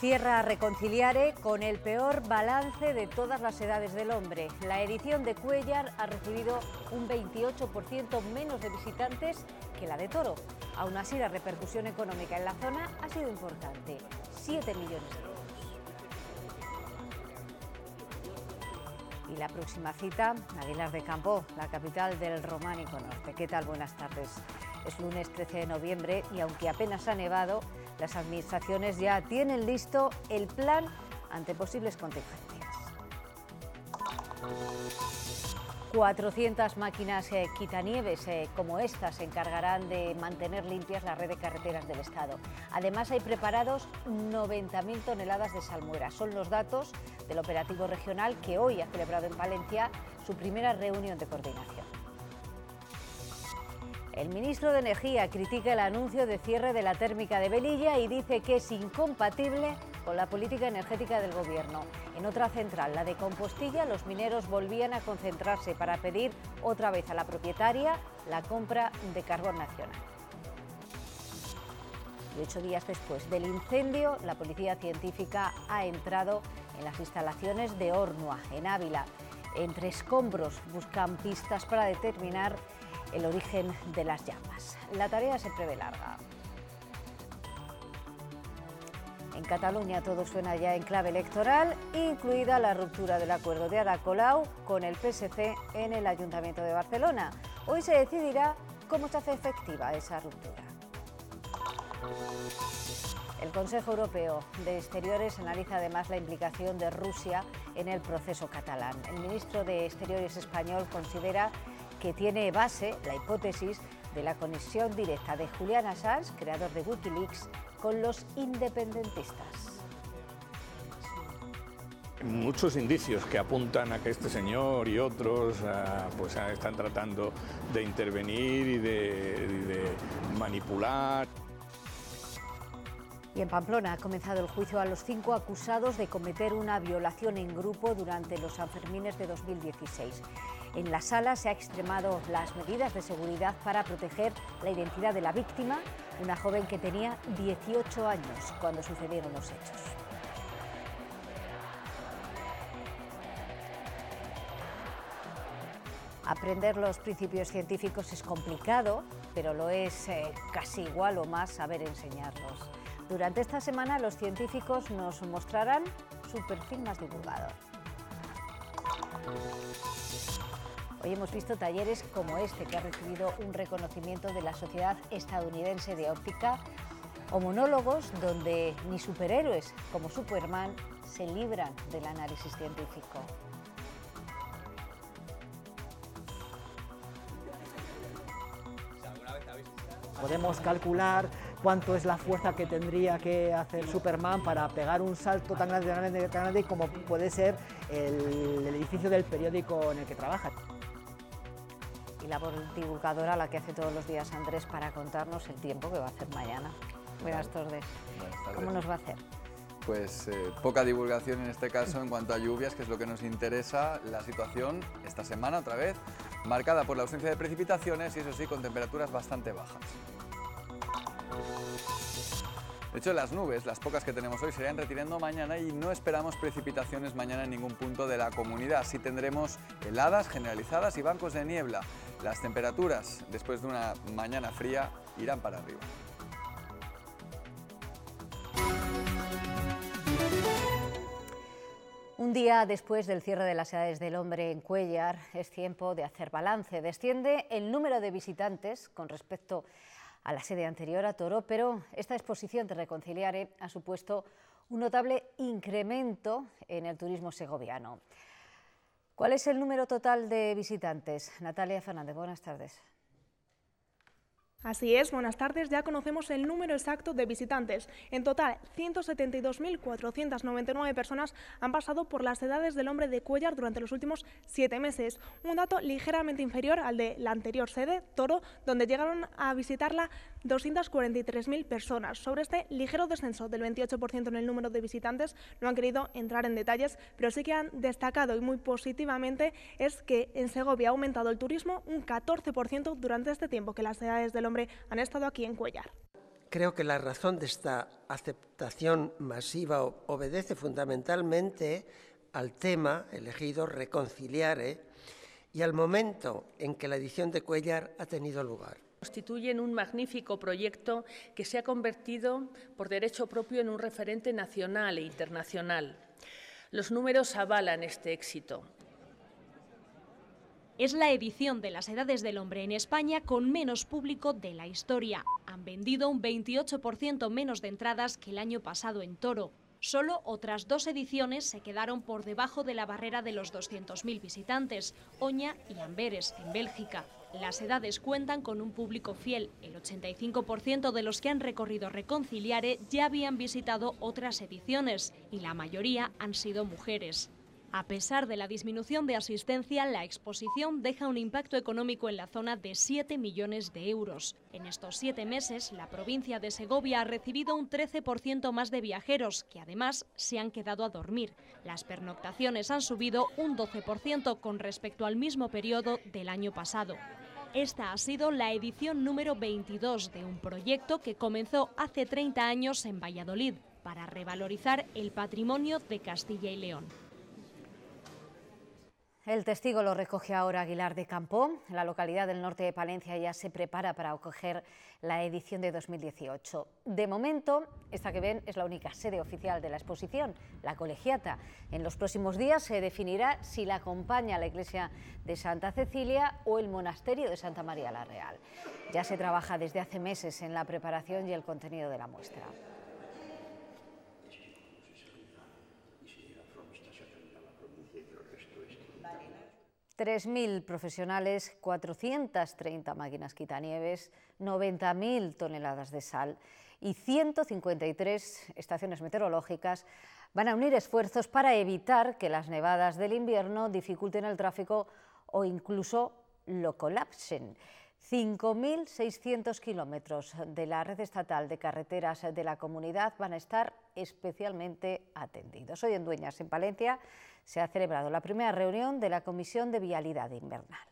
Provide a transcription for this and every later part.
Cierra Reconciliare con el peor balance de todas las edades del hombre. La edición de Cuellar ha recibido un 28% menos de visitantes que la de Toro. Aún así, la repercusión económica en la zona ha sido importante, 7 millones de euros. Y la próxima cita, Aguilar de Campo, la capital del Románico Norte. ¿Qué tal? Buenas tardes. Es lunes 13 de noviembre y aunque apenas ha nevado, las administraciones ya tienen listo el plan ante posibles contingencias. 400 máquinas eh, quitanieves eh, como esta se encargarán de mantener limpias la red de carreteras del Estado. Además hay preparados 90.000 toneladas de salmuera. Son los datos del operativo regional que hoy ha celebrado en Valencia su primera reunión de coordinación. El ministro de Energía critica el anuncio de cierre de la térmica de Belilla y dice que es incompatible con la política energética del Gobierno. En otra central, la de Compostilla, los mineros volvían a concentrarse para pedir otra vez a la propietaria la compra de carbón nacional. Y ocho días después del incendio, la policía científica ha entrado en las instalaciones de Ornua, en Ávila. Entre escombros buscan pistas para determinar el origen de las llamas. La tarea se prevé larga. En Cataluña todo suena ya en clave electoral, incluida la ruptura del acuerdo de Ada Colau con el PSC en el Ayuntamiento de Barcelona. Hoy se decidirá cómo se hace efectiva esa ruptura. El Consejo Europeo de Exteriores analiza además la implicación de Rusia en el proceso catalán. El ministro de Exteriores español considera que tiene base la hipótesis de la conexión directa de Juliana Assange, creador de Wikileaks, con los independentistas. Muchos indicios que apuntan a que este señor y otros ah, pues, ah, están tratando de intervenir y de manipular. Y en Pamplona ha comenzado el juicio a los cinco acusados de cometer una violación en grupo durante los Sanfermines de 2016. En la sala se han extremado las medidas de seguridad para proteger la identidad de la víctima, una joven que tenía 18 años cuando sucedieron los hechos. Aprender los principios científicos es complicado, pero lo es eh, casi igual o más saber enseñarlos. Durante esta semana los científicos nos mostrarán su perfil más divulgado. Hoy hemos visto talleres como este, que ha recibido un reconocimiento de la Sociedad Estadounidense de Óptica, o monólogos donde ni superhéroes como Superman se libran del análisis científico. Podemos calcular cuánto es la fuerza que tendría que hacer Superman para pegar un salto tan grande, como puede ser el edificio del periódico en el que trabaja y voz divulgadora la que hace todos los días Andrés para contarnos el tiempo que va a hacer mañana. Buenas tardes. ¿Cómo nos va a hacer? Pues eh, poca divulgación en este caso en cuanto a lluvias, que es lo que nos interesa. La situación esta semana otra vez, marcada por la ausencia de precipitaciones y eso sí, con temperaturas bastante bajas. De hecho, las nubes, las pocas que tenemos hoy, se irán retirando mañana y no esperamos precipitaciones mañana en ningún punto de la comunidad. Sí tendremos heladas generalizadas y bancos de niebla. Las temperaturas, después de una mañana fría, irán para arriba. Un día después del cierre de las edades del hombre en Cuellar, es tiempo de hacer balance. Desciende el número de visitantes con respecto a la sede anterior a Toro, pero esta exposición de Reconciliare ha supuesto un notable incremento en el turismo segoviano. ¿Cuál es el número total de visitantes? Natalia Fernández, buenas tardes. Así es, buenas tardes. Ya conocemos el número exacto de visitantes. En total, 172.499 personas han pasado por las edades del hombre de Cuellar durante los últimos siete meses. Un dato ligeramente inferior al de la anterior sede, Toro, donde llegaron a visitarla 243.000 personas. Sobre este ligero descenso del 28% en el número de visitantes, no han querido entrar en detalles, pero sí que han destacado y muy positivamente es que en Segovia ha aumentado el turismo un 14% durante este tiempo que las edades del han estado aquí en Cuellar. Creo que la razón de esta aceptación masiva obedece fundamentalmente al tema elegido reconciliare y al momento en que la edición de Cuellar ha tenido lugar. Constituyen un magnífico proyecto que se ha convertido por derecho propio en un referente nacional e internacional. Los números avalan este éxito. Es la edición de las edades del hombre en España con menos público de la historia. Han vendido un 28% menos de entradas que el año pasado en Toro. Solo otras dos ediciones se quedaron por debajo de la barrera de los 200.000 visitantes, Oña y Amberes, en Bélgica. Las edades cuentan con un público fiel. El 85% de los que han recorrido Reconciliare ya habían visitado otras ediciones y la mayoría han sido mujeres. A pesar de la disminución de asistencia, la exposición deja un impacto económico en la zona de 7 millones de euros. En estos siete meses, la provincia de Segovia ha recibido un 13% más de viajeros, que además se han quedado a dormir. Las pernoctaciones han subido un 12% con respecto al mismo periodo del año pasado. Esta ha sido la edición número 22 de un proyecto que comenzó hace 30 años en Valladolid para revalorizar el patrimonio de Castilla y León. El testigo lo recoge ahora Aguilar de Campo. La localidad del norte de Palencia ya se prepara para acoger la edición de 2018. De momento, esta que ven es la única sede oficial de la exposición, la colegiata. En los próximos días se definirá si la acompaña la iglesia de Santa Cecilia o el monasterio de Santa María la Real. Ya se trabaja desde hace meses en la preparación y el contenido de la muestra. 3.000 profesionales, 430 máquinas quitanieves, 90.000 toneladas de sal y 153 estaciones meteorológicas van a unir esfuerzos para evitar que las nevadas del invierno dificulten el tráfico o incluso lo colapsen. 5.600 kilómetros de la red estatal de carreteras de la comunidad van a estar especialmente atendidos. Hoy en Dueñas, en Palencia, se ha celebrado la primera reunión de la Comisión de Vialidad Invernal.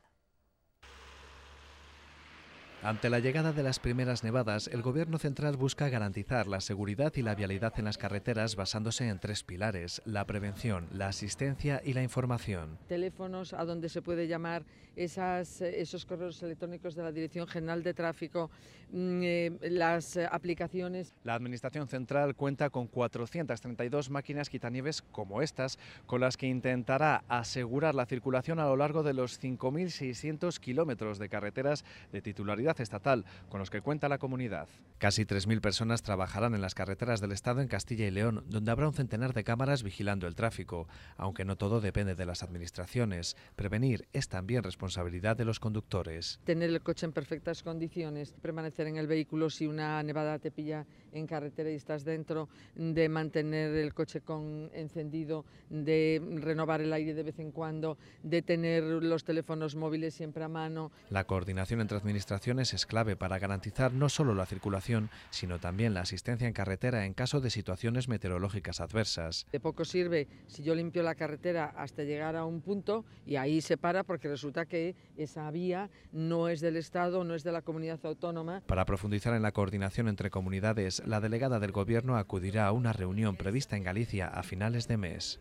Ante la llegada de las primeras nevadas, el Gobierno central busca garantizar la seguridad y la vialidad en las carreteras basándose en tres pilares, la prevención, la asistencia y la información. Teléfonos a donde se puede llamar, esas, esos correos electrónicos de la Dirección General de Tráfico, mm, eh, las aplicaciones. La Administración Central cuenta con 432 máquinas quitanieves como estas, con las que intentará asegurar la circulación a lo largo de los 5.600 kilómetros de carreteras de titularidad estatal con los que cuenta la comunidad. Casi 3.000 personas trabajarán en las carreteras del Estado en Castilla y León, donde habrá un centenar de cámaras vigilando el tráfico, aunque no todo depende de las administraciones. Prevenir es también responsabilidad de los conductores. Tener el coche en perfectas condiciones, permanecer en el vehículo si una nevada te pilla en carretera y estás dentro, de mantener el coche con encendido, de renovar el aire de vez en cuando, de tener los teléfonos móviles siempre a mano. La coordinación entre administraciones es clave para garantizar no solo la circulación, sino también la asistencia en carretera en caso de situaciones meteorológicas adversas. De poco sirve si yo limpio la carretera hasta llegar a un punto y ahí se para porque resulta que esa vía no es del Estado, no es de la comunidad autónoma. Para profundizar en la coordinación entre comunidades, la delegada del Gobierno acudirá a una reunión prevista en Galicia a finales de mes.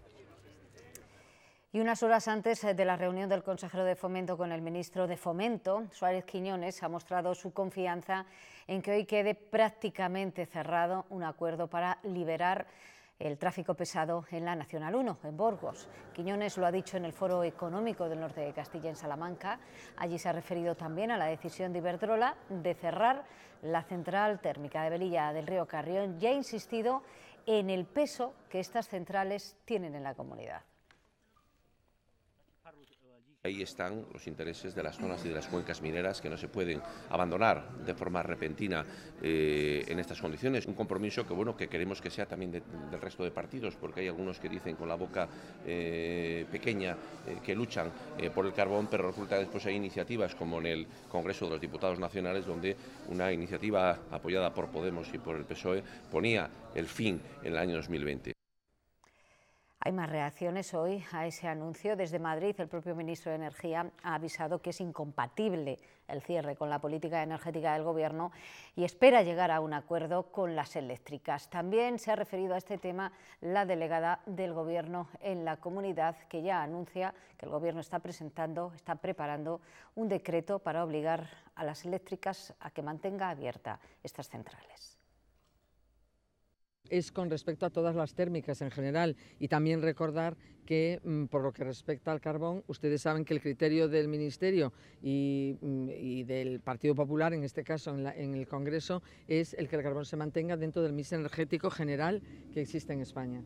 Y unas horas antes eh, de la reunión del consejero de Fomento con el ministro de Fomento, Suárez Quiñones ha mostrado su confianza en que hoy quede prácticamente cerrado un acuerdo para liberar el tráfico pesado en la Nacional 1, en Burgos. Quiñones lo ha dicho en el Foro Económico del Norte de Castilla, en Salamanca. Allí se ha referido también a la decisión de Iberdrola de cerrar la central térmica de Velilla del río Carrión y ha insistido en el peso que estas centrales tienen en la comunidad. Ahí están los intereses de las zonas y de las cuencas mineras que no se pueden abandonar de forma repentina eh, en estas condiciones. Un compromiso que bueno que queremos que sea también del resto de partidos, porque hay algunos que dicen con la boca eh, pequeña eh, que luchan por el carbón, pero resulta después hay iniciativas como en el Congreso de los Diputados Nacionales, donde una iniciativa apoyada por Podemos y por el PSOE ponía el fin en el año 2020. Hay más reacciones hoy a ese anuncio. Desde Madrid, el propio ministro de Energía ha avisado que es incompatible el cierre con la política energética del Gobierno y espera llegar a un acuerdo con las eléctricas. También se ha referido a este tema la delegada del Gobierno en la comunidad, que ya anuncia que el Gobierno está presentando, está preparando un decreto para obligar a las eléctricas a que mantenga abierta estas centrales es con respecto a todas las térmicas en general y también recordar que mm, por lo que respecta al carbón, ustedes saben que el criterio del Ministerio y, mm, del Partido Popular, en este caso en, en, el Congreso, es el que el carbón se mantenga dentro del mix energético general que existe en España.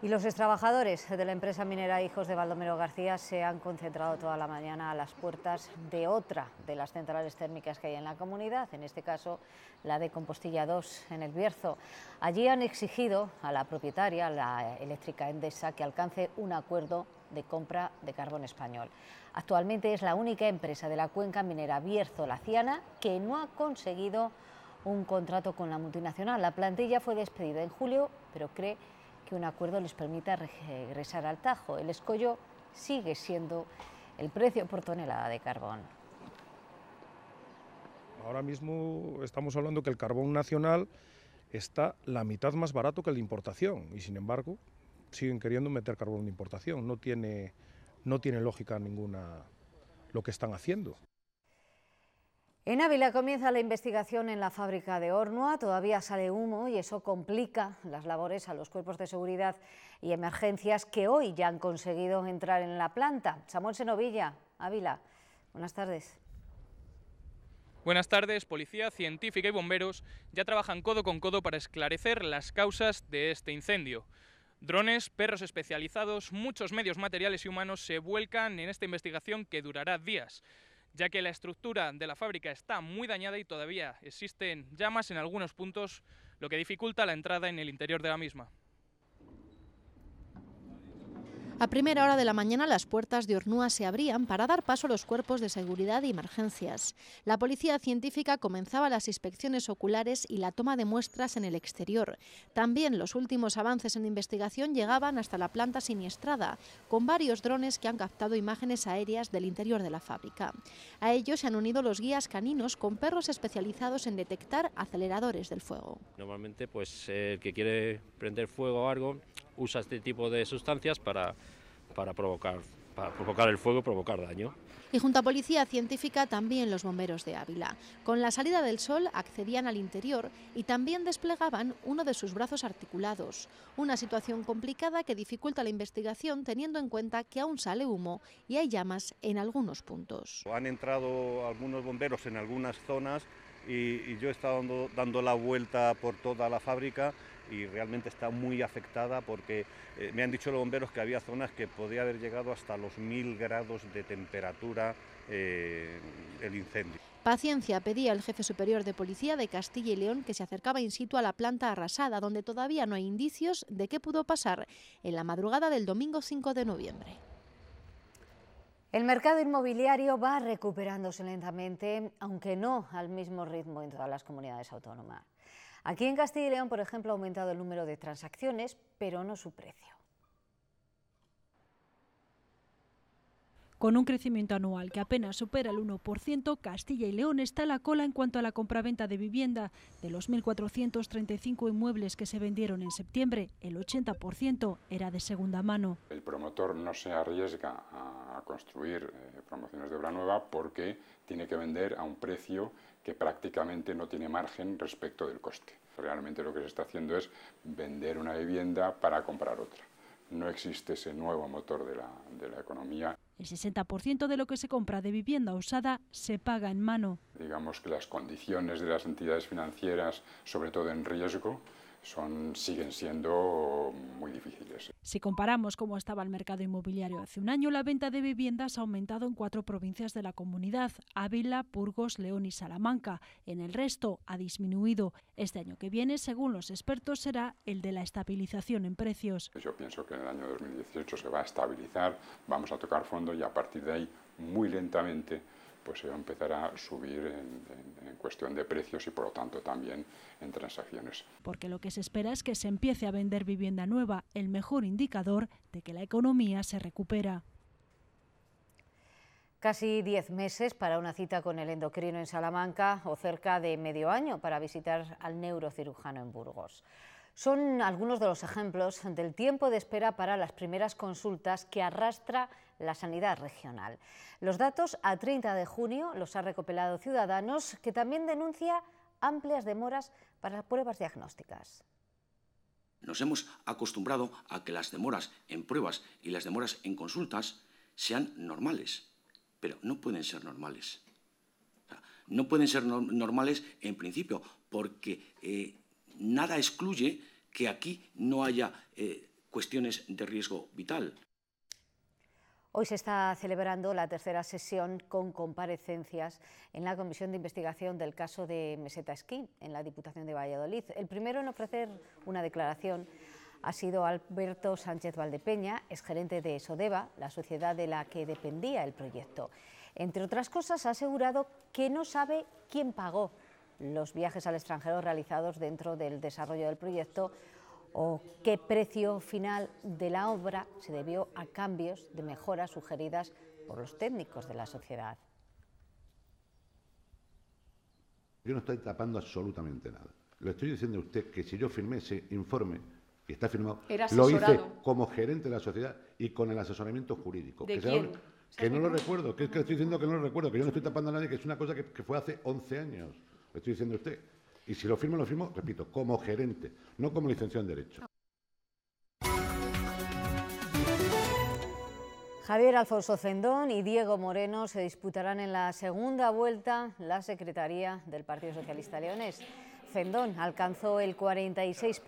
Y los trabajadores de la empresa minera Hijos de Baldomero García se han concentrado toda la mañana a las puertas de otra de las centrales térmicas que hay en la comunidad, en este caso la de Compostilla 2 en el Bierzo. Allí han exigido a la propietaria, la eléctrica Endesa, que alcance un acuerdo de compra de carbón español. Actualmente es la única empresa de la cuenca minera Bierzo-Laciana que no ha conseguido un contrato con la multinacional. La plantilla fue despedida en julio, pero cree que que un acuerdo les permita regresar al Tajo. El escollo sigue siendo el precio por tonelada de carbón. Ahora mismo estamos hablando que el carbón nacional está la mitad más barato que el de importación y sin embargo siguen queriendo meter carbón de importación. no tiene lógica ninguna lo que están haciendo. En Ávila comienza la investigación en la fábrica de Hornua, todavía sale humo y eso complica las labores a los cuerpos de seguridad y emergencias que hoy ya han conseguido entrar en la planta. Samuel Senovilla, Ávila, buenas tardes. Buenas tardes, policía, científica y bomberos ya trabajan codo con codo para esclarecer las causas de este incendio. Drones, perros especializados, muchos medios materiales y humanos se vuelcan en esta investigación que durará días ya que la estructura de la fábrica está muy dañada y todavía existen llamas en algunos puntos, lo que dificulta la entrada en el interior de la misma. A primera hora de la mañana las puertas de hornúa se abrían para dar paso a los cuerpos de seguridad y emergencias. La policía científica comenzaba las inspecciones oculares y la toma de muestras en el exterior. También los últimos avances en investigación llegaban hasta la planta siniestrada, con varios drones que han captado imágenes aéreas del interior de la fábrica. A ellos se han unido los guías caninos con perros especializados en detectar aceleradores del fuego. Normalmente, pues el que quiere prender fuego o algo usa este tipo de sustancias para, provocar provocar el fuego, provocar daño. Y junto a Policía Científica también los bomberos de Ávila. Con la salida del sol accedían al interior y también desplegaban uno de sus brazos articulados. Una situación complicada que dificulta la investigación teniendo en cuenta que aún sale humo y hay llamas en algunos puntos. Han entrado algunos bomberos en algunas zonas y, yo he estado dando la vuelta por toda la fábrica y realmente está muy afectada porque eh, me han dicho los bomberos que había zonas que podía haber llegado hasta los mil grados de temperatura eh, el incendio. Paciencia pedía el jefe superior de policía de Castilla y León que se acercaba in situ a la planta arrasada, donde todavía no hay indicios de qué pudo pasar en la madrugada del domingo 5 de noviembre. El mercado inmobiliario va recuperándose lentamente, aunque no al mismo ritmo en todas las comunidades autónomas. Aquí en Castilla y León, por ejemplo, ha aumentado el número de transacciones, pero no su precio. Con un crecimiento anual que apenas supera el 1%, Castilla y León está a la cola en cuanto a la compraventa de vivienda. De los 1.435 inmuebles que se vendieron en septiembre, el 80% era de segunda mano. El promotor no se arriesga a construir eh, promociones de obra nueva porque tiene que vender a un precio que prácticamente no tiene margen respecto del coste. Realmente lo que se está haciendo es vender una vivienda para comprar otra. No existe ese nuevo motor de la, de la economía. El 60% de lo que se compra de vivienda usada se paga en mano. Digamos que las condiciones de las entidades financieras, sobre todo en riesgo, son, siguen siendo muy difíciles. Si comparamos cómo estaba el mercado inmobiliario hace un año, la venta de viviendas ha aumentado en cuatro provincias de la comunidad, Ávila, Burgos, León y Salamanca. En el resto ha disminuido. Este año que viene, según los expertos, será el de la estabilización en precios. Yo pienso que en el año 2018 se va a estabilizar, vamos a tocar fondo y a partir de ahí, muy lentamente, pues va eh, a empezar a subir en, cuestión de precios y por lo tanto también en transacciones. Porque lo que se espera es que se empiece a vender vivienda nueva, el mejor indicador de que la economía se recupera. Casi 10 meses para una cita con el endocrino en Salamanca o cerca de medio año para visitar al neurocirujano en Burgos. Son algunos de los ejemplos del tiempo de espera para las primeras consultas que arrastra la sanidad regional. Los datos a 30 de junio los ha recopilado Ciudadanos, que también denuncia amplias demoras para las pruebas diagnósticas. Nos hemos acostumbrado a que las demoras en pruebas y las demoras en consultas sean normales, pero no pueden ser normales. no pueden ser normales en principio, porque eh, nada excluye que aquí no haya eh, cuestiones de riesgo vital. Hoy se está celebrando la tercera sesión con comparecencias en la Comisión de Investigación del caso de Meseta Esquí en la Diputación de Valladolid. El primero en ofrecer una declaración ha sido Alberto Sánchez Valdepeña, exgerente de Sodeva, la sociedad de la que dependía el proyecto. Entre otras cosas, ha asegurado que no sabe quién pagó los viajes al extranjero realizados dentro del desarrollo del proyecto o qué precio final de la obra se debió a cambios de mejoras sugeridas por los técnicos de la sociedad. Yo no estoy tapando absolutamente nada. Lo estoy diciendo a usted que si yo firmé ese informe, que está firmado, lo hice como gerente de la sociedad y con el asesoramiento jurídico. que, no lo recuerdo, que es que estoy diciendo que no lo recuerdo, que yo no estoy tapando a nadie, que es una cosa que, que fue hace 11 años estoy diciendo usted. Y si lo firmo, lo firmo, repito, como gerente, no como licenciado en Derecho. Javier Alfonso Zendón y Diego Moreno se disputarán en la segunda vuelta la secretaría del Partido Socialista Leonés. Zendón alcanzó el 46%,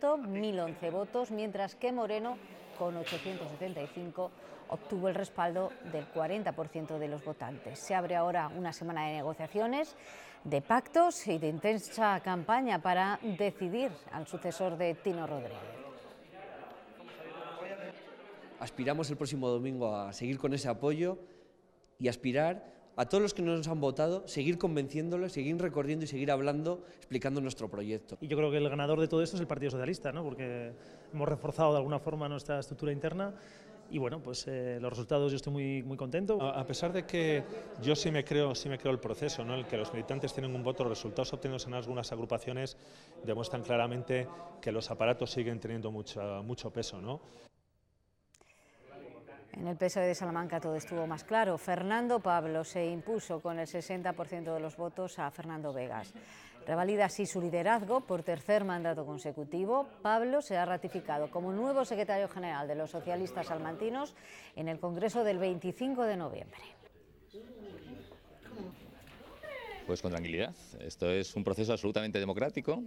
1.011 votos, mientras que Moreno, con 875, obtuvo el respaldo del 40% de los votantes. Se abre ahora una semana de negociaciones de pactos y de intensa campaña para decidir al sucesor de Tino Rodríguez. Aspiramos el próximo domingo a seguir con ese apoyo y aspirar a todos los que nos han votado, seguir convenciéndoles, seguir recorriendo y seguir hablando, explicando nuestro proyecto. Y yo creo que el ganador de todo esto es el Partido Socialista, ¿no? porque hemos reforzado de alguna forma nuestra estructura interna y bueno, pues eh, los resultados yo estoy muy, muy contento. A pesar de que yo sí me creo, sí me creo el proceso, ¿no? el que los militantes tienen un voto, los resultados obtenidos en algunas agrupaciones demuestran claramente que los aparatos siguen teniendo mucho, mucho peso. En el PSOE de Salamanca todo estuvo más claro. Fernando Pablo se impuso con el 60% de los votos a Fernando Vegas. Revalida así su liderazgo por tercer mandato consecutivo. Pablo se ha ratificado como nuevo secretario general de los socialistas almantinos en el Congreso del 25 de noviembre. Pues con tranquilidad. Esto es un proceso absolutamente democrático.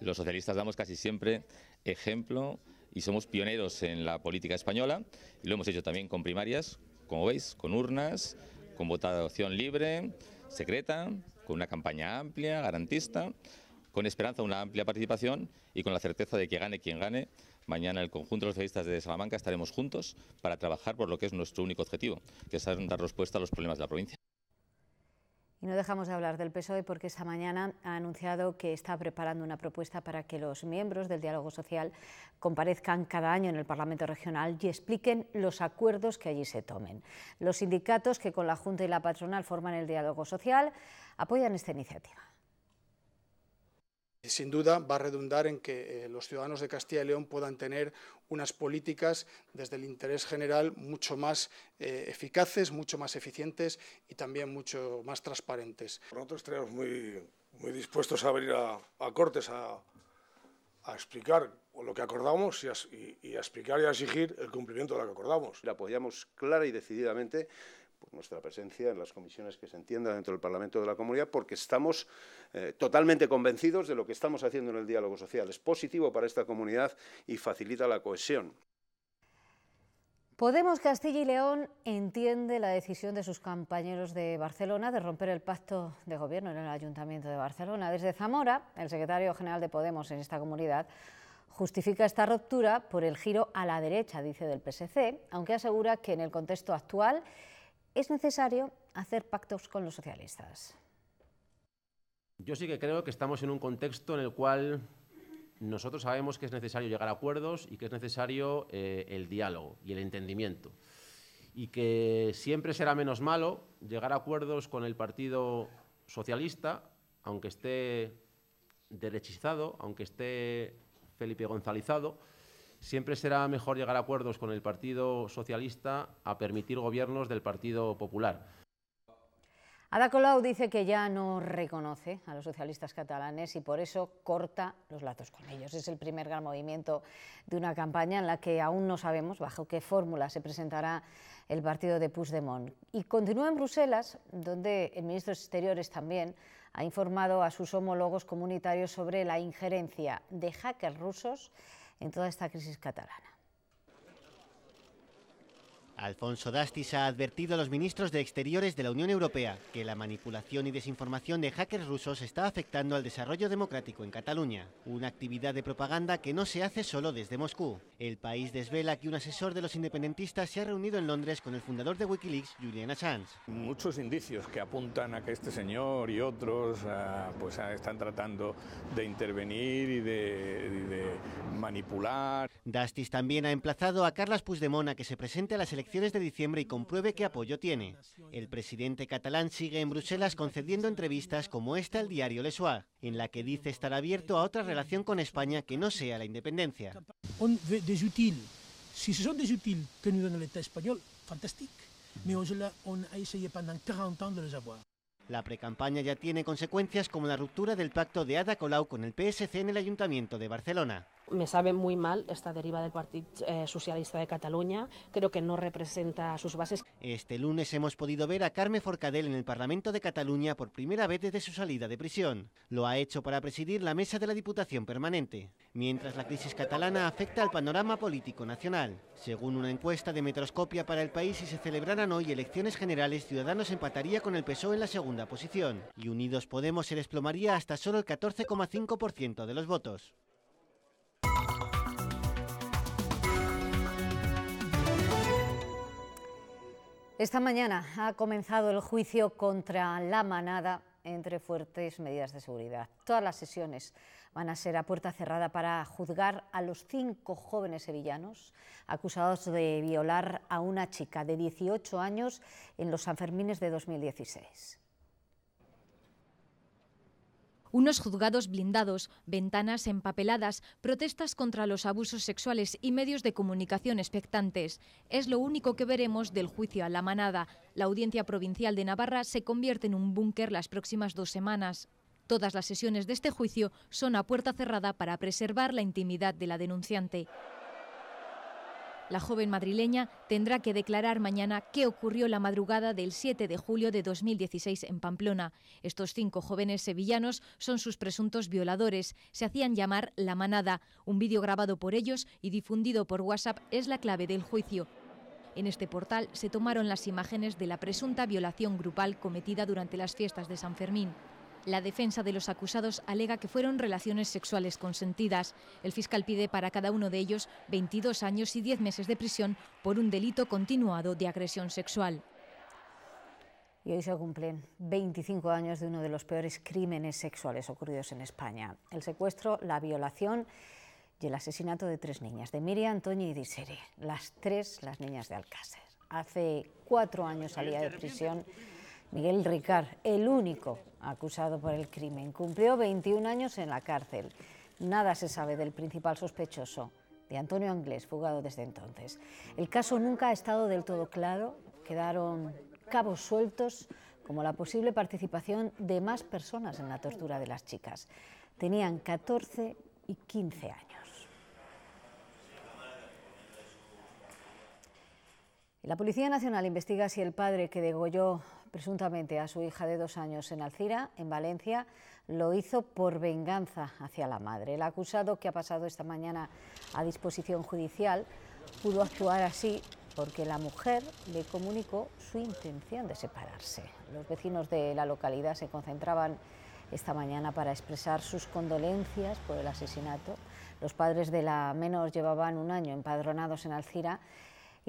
Los socialistas damos casi siempre ejemplo y somos pioneros en la política española. lo hemos hecho también con primarias, como veis, con urnas, con votación libre, secreta, con una campaña amplia, garantista, con esperanza una amplia participación y con la certeza de que gane quien gane, mañana el conjunto de los socialistas de Salamanca estaremos juntos para trabajar por lo que es nuestro único objetivo, que es dar respuesta a los problemas de la provincia. Y no dejamos de hablar del PSOE porque esta mañana ha anunciado que está preparando una propuesta para que los miembros del diálogo social comparezcan cada año en el Parlamento Regional y expliquen los acuerdos que allí se tomen. Los sindicatos que con la Junta y la patronal forman el diálogo social apoyan esta iniciativa. Sin duda va a redundar en que eh, los ciudadanos de Castilla y León puedan tener unas políticas desde el interés general mucho más eh, eficaces, mucho más eficientes y también mucho más transparentes. Nosotros tenemos muy, muy dispuestos a abrir a, Cortes a, explicar lo que acordamos y a, y a explicar y a exigir el cumplimiento de lo que acordamos. La apoyamos clara y decididamente por pues, nuestra presencia en las comisiones que se entienda dentro del Parlamento de la Comunidad, porque estamos eh, totalmente convencidos de lo que estamos haciendo en el diálogo social. Es positivo para esta comunidad y facilita la cohesión. Podemos Castilla y León entiende la decisión de sus compañeros de Barcelona de romper el pacto de gobierno en el Ayuntamiento de Barcelona. Desde Zamora, el secretario general de Podemos en esta comunidad justifica esta ruptura por el giro a la derecha, dice del PSC, aunque asegura que en el contexto actual es necesario hacer pactos con los socialistas. Yo sí que creo que estamos en un contexto en el cual nosotros sabemos que es necesario llegar a acuerdos y que es necesario eh, el diálogo y el entendimiento. Y que siempre será menos malo llegar a acuerdos con el Partido Socialista, aunque esté derechizado, aunque esté Felipe Gonzalizado, Siempre será mejor llegar a acuerdos con el Partido Socialista a permitir gobiernos del Partido Popular. Ada Colau dice que ya no reconoce a los socialistas catalanes y por eso corta los lazos con ellos. Es el primer gran movimiento de una campaña en la que aún no sabemos bajo qué fórmula se presentará el partido de Puigdemont. Y continúa en Bruselas, donde el ministro de Exteriores también ha informado a sus homólogos comunitarios sobre la injerencia de hackers rusos en toda esta crisis catalana. Alfonso Dastis ha advertido a los ministros de Exteriores de la Unión Europea que la manipulación y desinformación de hackers rusos está afectando al desarrollo democrático en Cataluña, una actividad de propaganda que no se hace solo desde Moscú. El país desvela que un asesor de los independentistas se ha reunido en Londres con el fundador de Wikileaks, Julian Assange. Muchos indicios que apuntan a que este señor y otros ah, pues, ah, están tratando de intervenir y de, manipular. Dastis también ha emplazado a Carles Puigdemont a que se presente a las elecciones de diciembre y compruebe qué apoyo tiene. El presidente catalán sigue en Bruselas concediendo entrevistas como esta al diario Le Soir, en la que dice estar abierto a otra relación con España que no sea la independencia. Si son La precampaña ya tiene consecuencias como la ruptura del pacto de Ada Colau con el PSC en el Ayuntamiento de Barcelona me sabe muy mal esta deriva del Partido eh, Socialista de Cataluña, creo que no representa sus bases. Este lunes hemos podido ver a Carmen Forcadell en el Parlamento de Cataluña por primera vez desde su salida de prisión. Lo ha hecho para presidir la mesa de la Diputación Permanente, mientras la crisis catalana afecta al panorama político nacional. Según una encuesta de Metroscopia para el país, si se celebraran hoy elecciones generales, Ciudadanos empataría con el PSOE en la segunda posición y Unidos Podemos se desplomaría hasta solo el 14,5% de los votos. Esta mañana ha comenzado el juicio contra la manada entre fuertes medidas de seguridad. Todas las sesiones van a ser a puerta cerrada para juzgar a los cinco jóvenes sevillanos acusados de violar a una chica de 18 años en los Sanfermines de 2016. Unos juzgados blindados, ventanas empapeladas, protestas contra los abusos sexuales y medios de comunicación expectantes. Es lo único que veremos del juicio a la manada. La audiencia provincial de Navarra se convierte en un búnker las próximas dos semanas. Todas las sesiones de este juicio son a puerta cerrada para preservar la intimidad de la denunciante. La joven madrileña tendrá que declarar mañana qué ocurrió la madrugada del 7 de julio de 2016 en Pamplona. Estos cinco jóvenes sevillanos son sus presuntos violadores. Se hacían llamar La Manada. Un vídeo grabado por ellos y difundido por WhatsApp es la clave del juicio. En este portal se tomaron las imágenes de la presunta violación grupal cometida durante las fiestas de San Fermín. La defensa de los acusados alega que fueron relaciones sexuales consentidas. El fiscal pide para cada uno de ellos 22 años y 10 meses de prisión por un delito continuado de agresión sexual. Y hoy se cumplen 25 años de uno de los peores crímenes sexuales ocurridos en España. El secuestro, la violación y el asesinato de tres niñas, de Miriam, Antonio y Disere, las tres las niñas de Alcácer. Hace cuatro años salía de prisión Miguel Ricard, el único acusado por el crimen, cumplió 21 años en la cárcel. Nada se sabe del principal sospechoso, de Antonio Anglés, fugado desde entonces. El caso nunca ha estado del todo claro, quedaron cabos sueltos como la posible participación de más personas en la tortura de las chicas. Tenían 14 y 15 años. La Policía Nacional investiga si el padre que degolló presuntamente a su hija de dos años en Alcira, en Valencia, lo hizo por venganza hacia la madre. El acusado, que ha pasado esta mañana a disposición judicial, pudo actuar así porque la mujer le comunicó su intención de separarse. Los vecinos de la localidad se concentraban esta mañana para expresar sus condolencias por el asesinato. Los padres de la menor llevaban un año empadronados en Alcira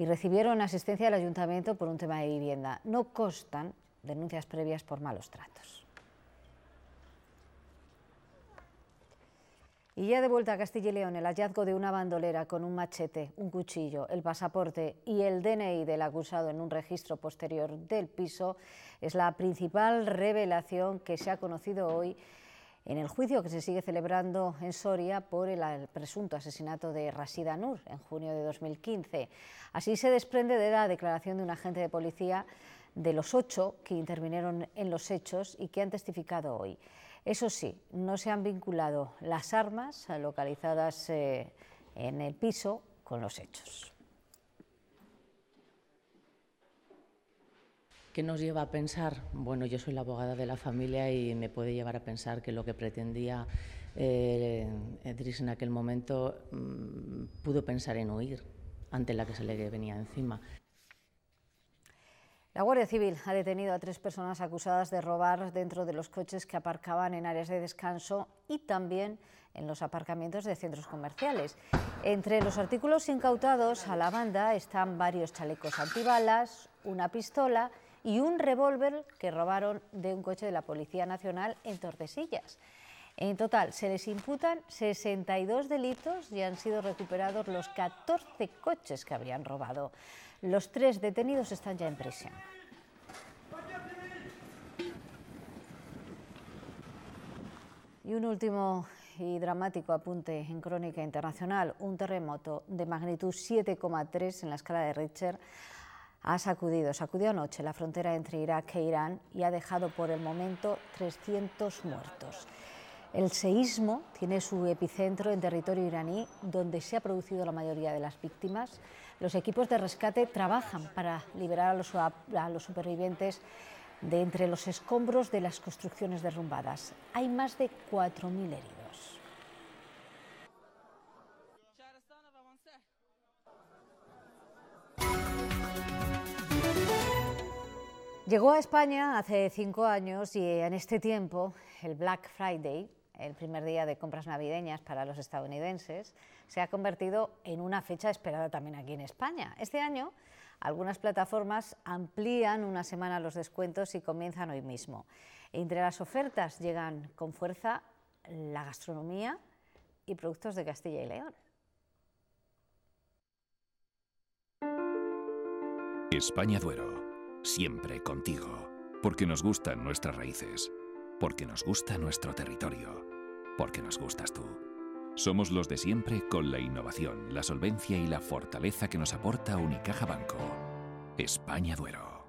y recibieron asistencia del ayuntamiento por un tema de vivienda. No costan denuncias previas por malos tratos. Y ya de vuelta a Castilla y León, el hallazgo de una bandolera con un machete, un cuchillo, el pasaporte y el DNI del acusado en un registro posterior del piso es la principal revelación que se ha conocido hoy en el juicio que se sigue celebrando en Soria por el presunto asesinato de Rashida Nur en junio de 2015. Así se desprende de la declaración de un agente de policía de los ocho que intervinieron en los hechos y que han testificado hoy. Eso sí, no se han vinculado las armas localizadas eh, en el piso con los hechos. ¿Qué nos lleva a pensar? Bueno, yo soy la abogada de la familia y me puede llevar a pensar que lo que pretendía Edris eh, en aquel momento mm, pudo pensar en huir ante la que se le venía encima. La Guardia Civil ha detenido a tres personas acusadas de robar dentro de los coches que aparcaban en áreas de descanso y también en los aparcamientos de centros comerciales. Entre los artículos incautados a la banda están varios chalecos antibalas, una pistola y un revólver que robaron de un coche de la Policía Nacional en Tordesillas. En total, se les imputan 62 delitos y han sido recuperados los 14 coches que habían robado. Los tres detenidos están ya en prisión. Y un último y dramático apunte en Crónica Internacional. Un terremoto de magnitud 7,3 en la escala de Richter ha sacudido, sacudió anoche la frontera entre Irak e Irán y ha dejado por el momento 300 muertos. El seísmo tiene su epicentro en territorio iraní, donde se ha producido la mayoría de las víctimas. Los equipos de rescate trabajan para liberar a los, a los supervivientes de entre los escombros de las construcciones derrumbadas. Hay más de 4.000 heridos. Llegó a España hace cinco años y en este tiempo el Black Friday, el primer día de compras navideñas para los estadounidenses, se ha convertido en una fecha esperada también aquí en España. Este año, algunas plataformas amplían una semana los descuentos y comienzan hoy mismo. Entre las ofertas llegan con fuerza la gastronomía y productos de Castilla y León. España Duero siempre contigo, porque nos gustan nuestras raíces, porque nos gusta nuestro territorio, porque nos gustas tú. Somos los de siempre con la innovación, la solvencia y la fortaleza que nos aporta Unicaja Banco. España Duero.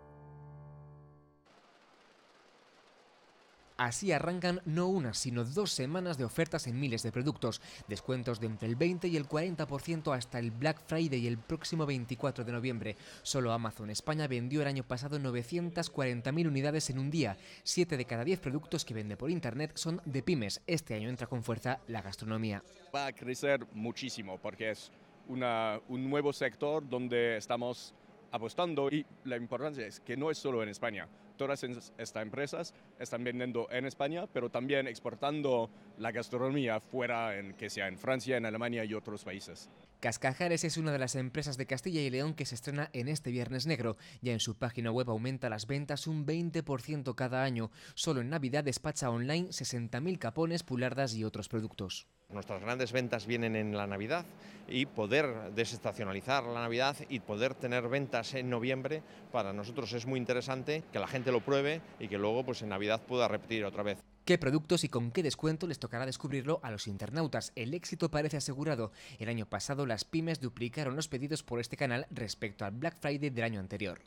Así arrancan no una, sino dos semanas de ofertas en miles de productos, descuentos de entre el 20 y el 40% hasta el Black Friday y el próximo 24 de noviembre. Solo Amazon España vendió el año pasado 940.000 unidades en un día. Siete de cada diez productos que vende por Internet son de pymes. Este año entra con fuerza la gastronomía. Va a crecer muchísimo porque es un nuevo sector donde estamos apostando y la importancia es que no es solo en España, todas estas empresas están vendiendo en España, pero también exportando la gastronomía fuera, en, que sea en Francia, en Alemania y otros países. Cascajares es una de las empresas de Castilla y León que se estrena en este Viernes Negro. Ya en su página web aumenta las ventas un 20% cada año. Solo en Navidad despacha online 60.000 capones, pulardas y otros productos. Nuestras grandes ventas vienen en la Navidad y poder desestacionalizar la Navidad y poder tener ventas en noviembre para nosotros es muy interesante que la gente lo pruebe y que luego pues en Navidad pueda repetir otra vez. ¿Qué productos y con qué descuento les tocará descubrirlo a los internautas? El éxito parece asegurado. El año pasado las pymes duplicaron los pedidos por este canal respecto al Black Friday del año anterior.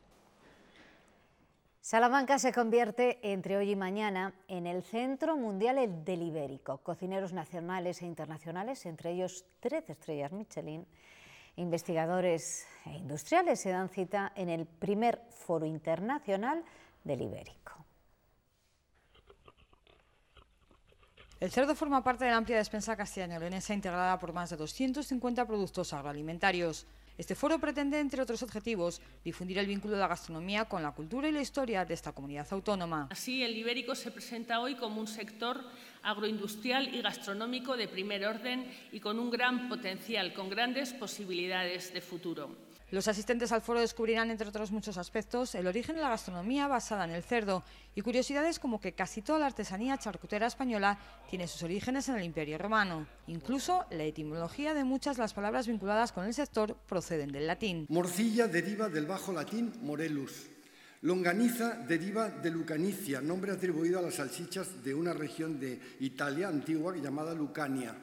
Salamanca se convierte entre hoy y mañana en el Centro Mundial del Ibérico. Cocineros nacionales e internacionales, entre ellos 13 estrellas Michelin, investigadores e industriales se dan cita en el primer foro internacional del Ibérico. El cerdo forma parte de la amplia despensa castellano-leonesa integrada por más de 250 productos agroalimentarios. Este foro pretende, entre otros objetivos, difundir el vínculo de la gastronomía con la cultura y la historia de esta comunidad autónoma. Así, el ibérico se presenta hoy como un sector agroindustrial y gastronómico de primer orden y con un gran potencial, con grandes posibilidades de futuro. Los asistentes al foro descubrirán, entre otros muchos aspectos, el origen de la gastronomía basada en el cerdo y curiosidades como que casi toda la artesanía charcutera española tiene sus orígenes en el Imperio Romano. Incluso la etimología de muchas de las palabras vinculadas con el sector proceden del latín. Morcilla deriva del bajo latín morelus. Longaniza deriva de Lucanicia, nombre atribuido a las salchichas de una región de Italia antigua llamada Lucania.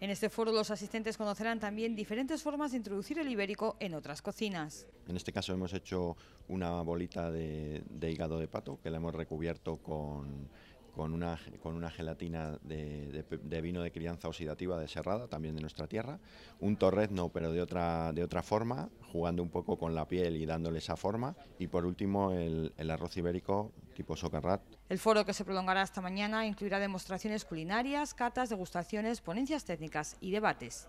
En este foro los asistentes conocerán también diferentes formas de introducir el ibérico en otras cocinas. En este caso hemos hecho una bolita de, hígado de pato que la hemos recubierto con con una, con una gelatina de, vino de crianza oxidativa de Serrada, también de nuestra tierra, un torrezno pero de otra, de otra forma, jugando un poco con la piel y dándole esa forma, y por último el, el arroz ibérico tipo socarrat. El foro que se prolongará hasta mañana incluirá demostraciones culinarias, catas, degustaciones, ponencias técnicas y debates.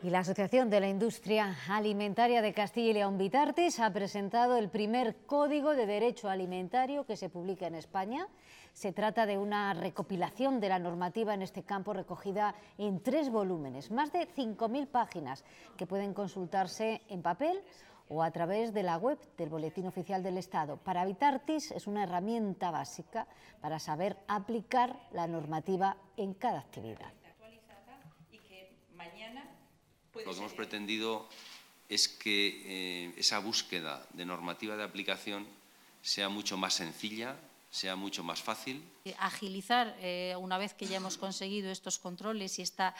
Y la Asociación de la Industria Alimentaria de Castilla y León Vitartis ha presentado el primer Código de Derecho Alimentario que se publica en España. Se trata de una recopilación de la normativa en este campo recogida en tres volúmenes, más de 5.000 páginas que pueden consultarse en papel o a través de la web del Boletín Oficial del Estado. Para Vitartis es una herramienta básica para saber aplicar la normativa en cada actividad. Lo que hemos pretendido es que eh, esa búsqueda de normativa de aplicación sea mucho más sencilla, sea mucho más fácil. Eh, agilizar, eh, una vez que ya hemos conseguido estos controles y esta,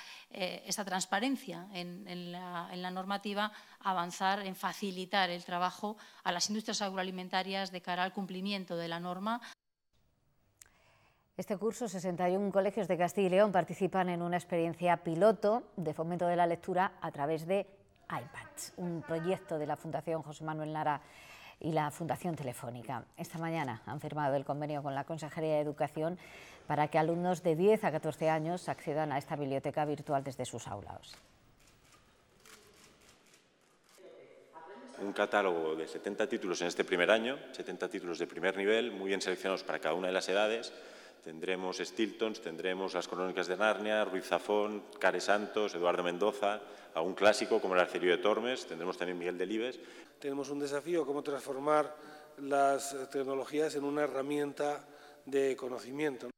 transparencia en, la, normativa, avanzar en facilitar el trabajo a las industrias agroalimentarias de cara al cumplimiento de la norma. Este curso, 61 colegios de Castilla y León participan en una experiencia piloto de fomento de la lectura a través de iPads, un proyecto de la Fundación José Manuel Lara y la Fundación Telefónica. Esta mañana han firmado el convenio con la Consejería de Educación para que alumnos de 10 a 14 años accedan a esta biblioteca virtual desde sus aulas. un catálogo de 70 títulos en este primer año, 70 títulos de primer nivel, muy bien seleccionados para cada una de las edades, Tendremos Stiltons, tendremos Las Crónicas de Narnia, Ruiz Zafón, Care Santos, Eduardo Mendoza, a un clásico como el Arcelio de Tormes, tendremos también Miguel Delibes. Tenemos un desafío, cómo transformar las eh, tecnologías en una herramienta de conocimiento.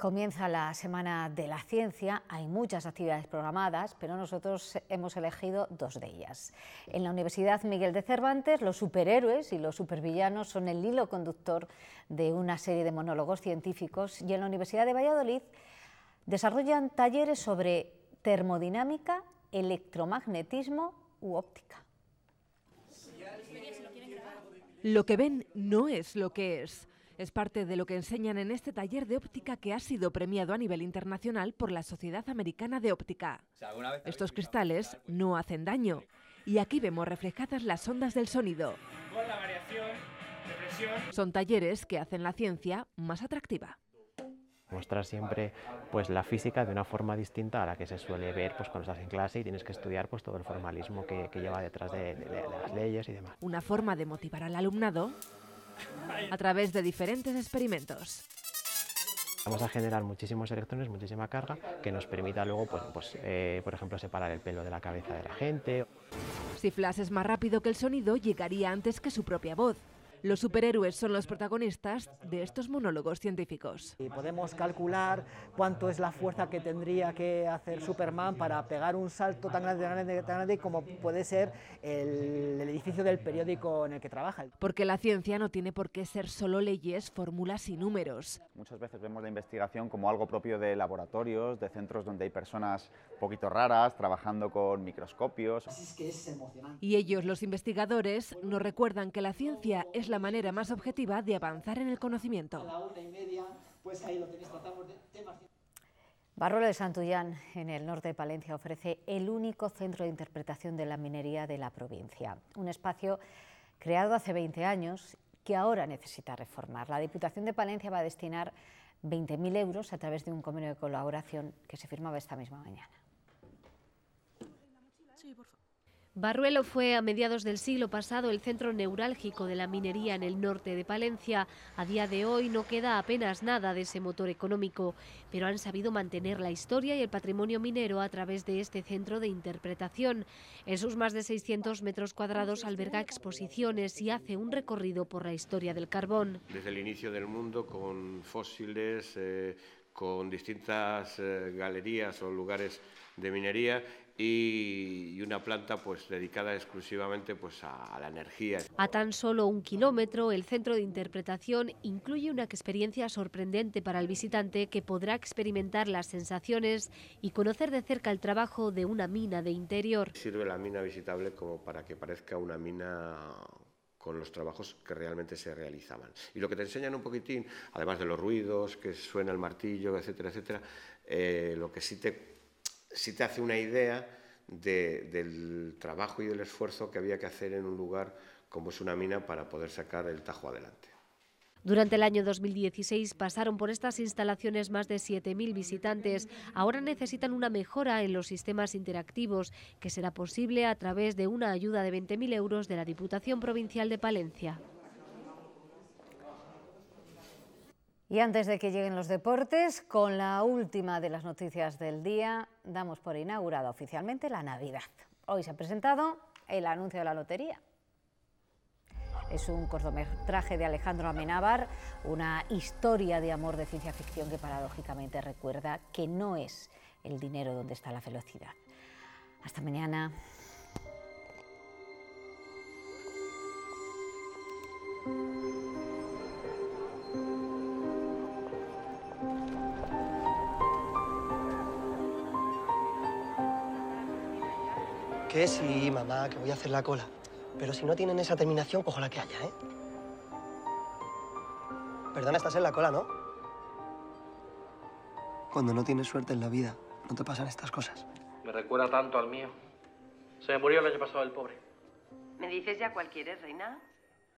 Comienza la Semana de la Ciencia, hay muchas actividades programadas, pero nosotros hemos elegido dos de ellas. En la Universidad Miguel de Cervantes, los superhéroes y los supervillanos son el hilo conductor de una serie de monólogos científicos y en la Universidad de Valladolid desarrollan talleres sobre termodinámica, electromagnetismo u óptica. Lo que ven no es lo que es. Es parte de lo que enseñan en este taller de óptica que ha sido premiado a nivel internacional por la Sociedad Americana de Óptica. Estos cristales pues. no hacen daño y aquí vemos reflejadas las ondas del sonido. Son talleres que hacen la ciencia más atractiva mostrar siempre pues la física de una forma distinta a la que se suele ver pues cuando estás en clase y tienes que estudiar pues todo el formalismo que, lleva detrás de, las leyes y demás. Una forma de motivar al alumnado a través de diferentes experimentos. Vamos a generar muchísimos electrones, muchísima carga, que nos permita luego, pues, pues eh, por ejemplo, separar el pelo de la cabeza de la gente. Si Flash es más rápido que el sonido, llegaría antes que su propia voz. Los superhéroes son los protagonistas de estos monólogos científicos. Y podemos calcular cuánto es la fuerza que tendría que hacer Superman para pegar un salto tan grande, como puede ser el, el edificio del periódico en el que trabaja. Porque la ciencia no tiene por qué ser solo leyes, fórmulas y números. Muchas veces vemos la investigación como algo propio de laboratorios, de centros donde hay personas poquito raras trabajando con microscopios. Y ellos, los investigadores, nos recuerdan que la ciencia es la manera más objetiva de avanzar en el conocimiento. A pues de temas... de Santullán, en el norte de Palencia, ofrece el único centro de interpretación de la minería de la provincia. Un espacio creado hace 20 años que ahora necesita reformar. La Diputación de Palencia va a destinar 20.000 euros a través de un convenio de colaboración que se firmaba esta misma mañana. Barruelo fue a mediados del siglo pasado el centro neurálgico de la minería en el norte de Palencia. A día de hoy no queda apenas nada de ese motor económico, pero han sabido mantener la historia y el patrimonio minero a través de este centro de interpretación. En sus más de 600 metros cuadrados alberga exposiciones y hace un recorrido por la historia del carbón. Desde el inicio del mundo con fósiles, eh, con distintas eh, galerías o lugares de minería y, una planta pues dedicada exclusivamente pues a, la energía. A tan solo un kilómetro, el centro de interpretación incluye una experiencia sorprendente para el visitante que podrá experimentar las sensaciones y conocer de cerca el trabajo de una mina de interior. Sirve la mina visitable como para que parezca una mina con los trabajos que realmente se realizaban. Y lo que te enseñan un poquitín, además de los ruidos, que suena el martillo, etcétera, etcétera, eh, lo que sí te si te hace una idea del trabajo y del esfuerzo que había que hacer en un lugar como es una mina para poder sacar el tajo adelante. Durante el año 2016 pasaron por estas instalaciones más de 7.000 visitantes. Ahora necesitan una mejora en los sistemas interactivos, que será posible a través de una ayuda de 20.000 euros de la Diputación Provincial de Palencia. Y antes de que lleguen los deportes, con la última de las noticias del día, damos por inaugurada oficialmente la Navidad. Hoy se ha presentado el anuncio de la lotería. Es un cortometraje de Alejandro Amenábar, una historia de amor de ciencia ficción que paradójicamente recuerda que no es el dinero donde está la felicidad. Hasta mañana. Que sí, mamá, que voy a hacer la cola. Pero si no tienen esa terminación, cojo la que haya, ¿eh? Perdona, estás en la cola, ¿no? Cuando no tienes suerte en la vida, no te pasan estas cosas. Me recuerda tanto al mío. Se me murió el año pasado el pobre. ¿Me dices ya cuál quieres, reina?